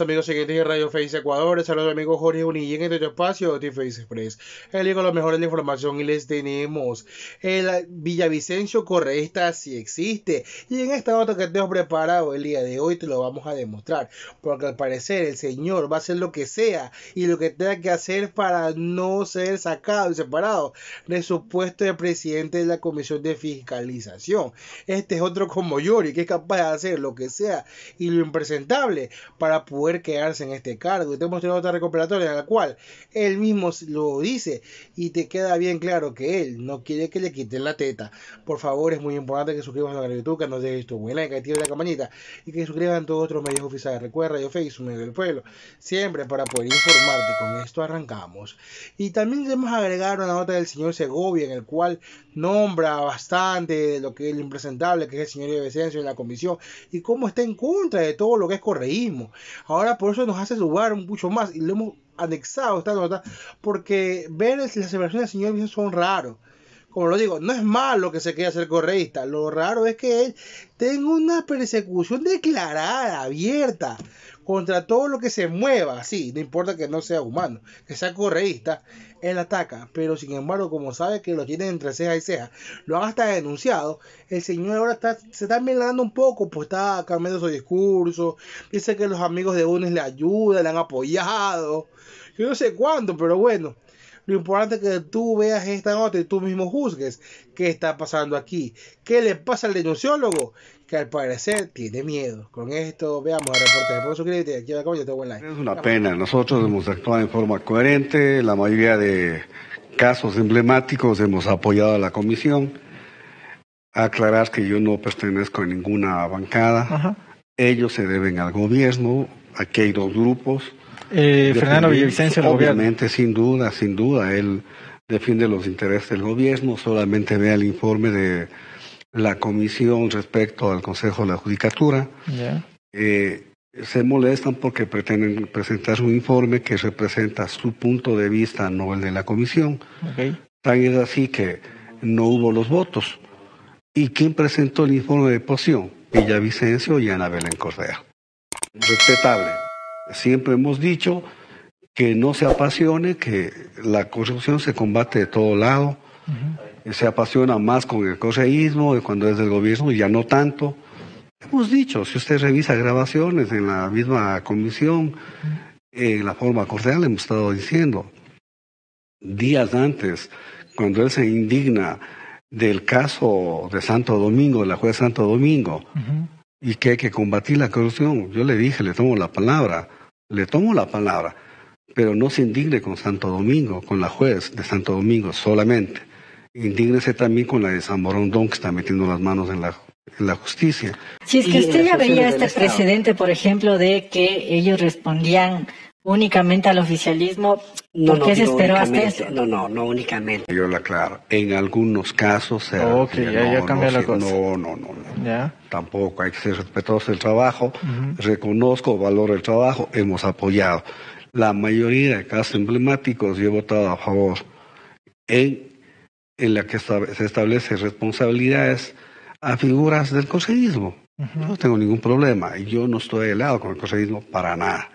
amigos seguidores de Radio Face Ecuador, saludos amigos Jorge Unillén en este espacio de Face Express. El con lo mejor de la información y les tenemos. El Villavicencio Correista si existe. Y en esta nota que tengo preparado el día de hoy te lo vamos a demostrar. Porque al parecer el señor va a hacer lo que sea y lo que tenga que hacer para no ser sacado y separado de su puesto de presidente de la Comisión de Fiscalización. Este es otro como Yori que es capaz de hacer lo que sea y lo impresentable para poder quedarse en este cargo. Y tenemos hemos tenido otra recuperatoria en la cual él mismo lo dice y te queda bien claro que él no quiere que le quiten la teta. Por favor, es muy importante que suscribas a la YouTube, que nos dejes tu buena like, que la campanita y que suscriban todos otros medios oficiales. Recuerda, yo Facebook, medio del pueblo, siempre para poder informarte. Con esto arrancamos. Y también debemos agregar una nota del señor Segovia en el cual nombra bastante de lo que es lo impresentable que es el señor Vicencio en la comisión y cómo está en contra de todo lo que es correísmo. Ahora por eso nos hace jugar mucho más y lo hemos anexado esta nota porque ver las celebraciones del Señor son raros. Como lo digo, no es malo que se quiera ser correísta. Lo raro es que él tenga una persecución declarada, abierta contra todo lo que se mueva, así, no importa que no sea humano, que sea correísta, él ataca, pero sin embargo, como sabe que lo tienen entre ceja y ceja, lo han hasta denunciado, el señor ahora está, se está mirando un poco, pues está cambiando su discurso, dice que los amigos de UNES le ayudan, le han apoyado, yo no sé cuándo, pero bueno, lo importante es que tú veas esta nota y tú mismo juzgues qué está pasando aquí. ¿Qué le pasa al denunciólogo? Que al parecer tiene miedo. Con esto veamos el reporte. Por Suscríbete. aquí te buen like. Es una pena. Nosotros hemos actuado en forma coherente. La mayoría de casos emblemáticos hemos apoyado a la comisión. Aclarar que yo no pertenezco a ninguna bancada. Ellos se deben al gobierno. Aquí hay dos grupos eh, Fernando Villavicencio, obviamente, sin duda, sin duda, él defiende los intereses del gobierno, solamente vea el informe de la comisión respecto al Consejo de la Judicatura. Eh, se molestan porque pretenden presentar un informe que representa su punto de vista, no el de la comisión. Tan es así que no hubo los votos. ¿Y quién presentó el informe de poción? Villavicencio y Ana Belén Correa. Respetable. Siempre hemos dicho que no se apasione, que la corrupción se combate de todo lado. Se apasiona más con el correísmo y cuando es del gobierno y ya no tanto. Hemos dicho, si usted revisa grabaciones en la misma comisión, en la forma cordial hemos estado diciendo, días antes, cuando él se indigna del caso de Santo Domingo, de la juez Santo Domingo, y que hay que combatir la corrupción. Yo le dije, le tomo la palabra, le tomo la palabra, pero no se indigne con Santo Domingo, con la juez de Santo Domingo solamente. Indígnese también con la de San Don que está metiendo las manos en la en la justicia. Si es que usted ya veía este precedente, por ejemplo, de que ellos respondían únicamente al oficialismo? No, ¿Por se esperó hasta eso? No, no, no únicamente. Yo la aclaro. En algunos casos se Ok, ya, no, no, la cosa. No, no, no. ¿Ya? Tampoco hay que ser respetuoso del trabajo. Reconozco, valoro el trabajo, hemos apoyado. La mayoría de casos emblemáticos yo he votado a favor en, en la que se establecen responsabilidades a figuras del consejismo No tengo ningún problema. Y Yo no estoy de lado con el consejismo para nada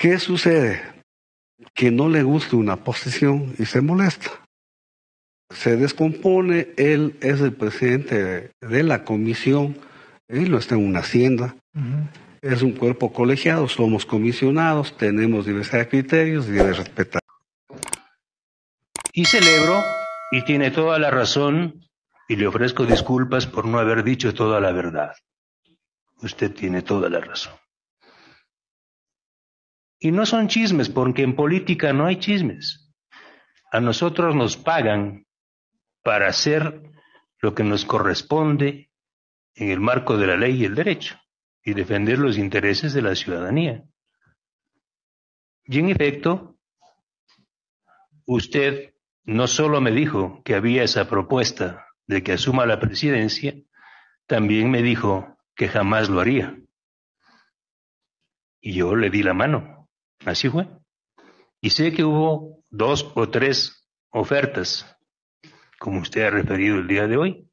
¿Qué sucede? Que no le gusta una posición y se molesta. Se descompone, él es el presidente de, la comisión, él no está en una hacienda, es un cuerpo colegiado, somos comisionados, tenemos diversidad de criterios y debe respetar. Y celebro, y tiene toda la razón, y le ofrezco disculpas por no haber dicho toda la verdad. Usted tiene toda la razón. Y no son chismes, porque en política no hay chismes. A nosotros nos pagan para hacer lo que nos corresponde en el marco de la ley y el derecho y defender los intereses de la ciudadanía. Y en efecto, usted no solo me dijo que había esa propuesta de que asuma la presidencia, también me dijo que jamás lo haría. Y yo le di la mano. Así fue. Y sé que hubo dos o tres ofertas, como usted ha referido el día de hoy.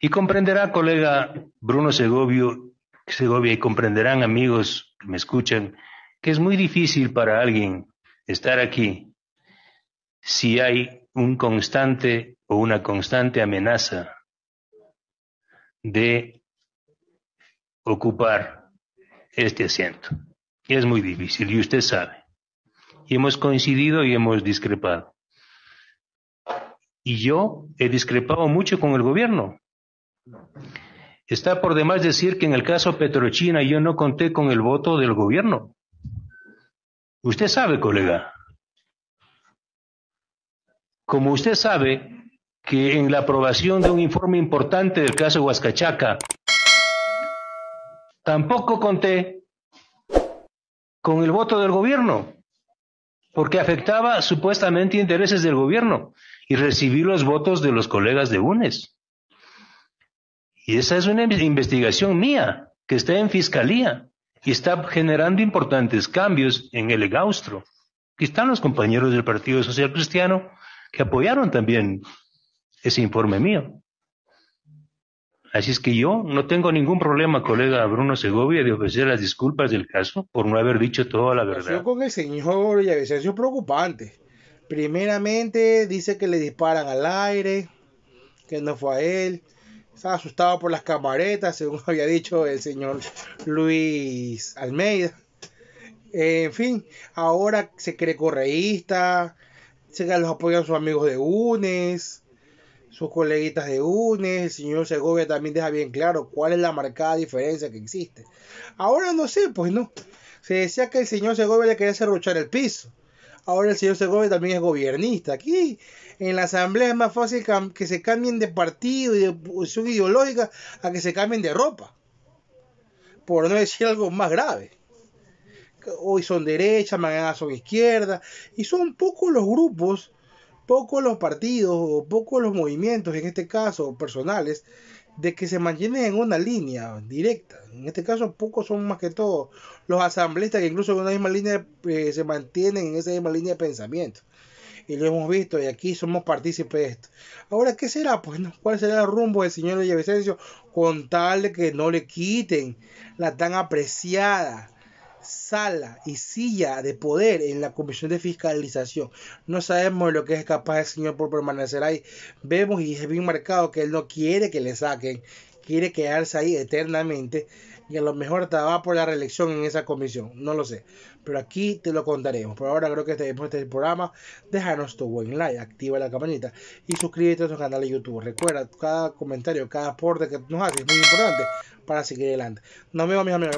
Y comprenderá, colega Bruno Segovio, Segovia, y comprenderán, amigos que me escuchan, que es muy difícil para alguien estar aquí si hay un constante o una constante amenaza de ocupar este asiento. Es muy difícil y usted sabe. Y hemos coincidido y hemos discrepado. Y yo he discrepado mucho con el gobierno. Está por demás decir que en el caso Petrochina yo no conté con el voto del gobierno. Usted sabe, colega. Como usted sabe que en la aprobación de un informe importante del caso Huascachaca, tampoco conté con el voto del gobierno, porque afectaba supuestamente intereses del gobierno y recibí los votos de los colegas de UNES. Y esa es una investigación mía que está en fiscalía y está generando importantes cambios en el gaustro. Aquí están los compañeros del Partido Social Cristiano que apoyaron también ese informe mío. Así es que yo no tengo ningún problema, colega Bruno Segovia, de ofrecer las disculpas del caso por no haber dicho toda la verdad. Yo con el señor veces es preocupante. Primeramente dice que le disparan al aire, que no fue a él. Está asustado por las camaretas, según había dicho el señor Luis Almeida. En fin, ahora se cree correísta, se que los apoyan sus amigos de UNES sus coleguitas de UNES, el señor Segovia también deja bien claro cuál es la marcada diferencia que existe. Ahora no sé, pues no. Se decía que el señor Segovia le quería cerruchar el piso. Ahora el señor Segovia también es gobernista. Aquí en la asamblea es más fácil que se cambien de partido y de posición ideológica a que se cambien de ropa. Por no decir algo más grave. Hoy son derecha, mañana son izquierda. Y son pocos los grupos poco los partidos o pocos los movimientos, en este caso personales, de que se mantienen en una línea directa. En este caso, pocos son más que todos los asambleístas que incluso en una misma línea eh, se mantienen en esa misma línea de pensamiento. Y lo hemos visto y aquí somos partícipes de esto. Ahora, ¿qué será? Pues, ¿cuál será el rumbo del señor Villavicencio con tal de que no le quiten la tan apreciada sala y silla de poder en la Comisión de Fiscalización. No sabemos lo que es capaz el señor por permanecer ahí. Vemos y es bien marcado que él no quiere que le saquen, quiere quedarse ahí eternamente y a lo mejor estaba por la reelección en esa comisión, no lo sé. Pero aquí te lo contaremos. Por ahora creo que este es este el programa. Déjanos tu buen like, activa la campanita y suscríbete a nuestro canal de YouTube. Recuerda, cada comentario, cada aporte que nos haces es muy importante para seguir adelante. Nos vemos, mis amigos.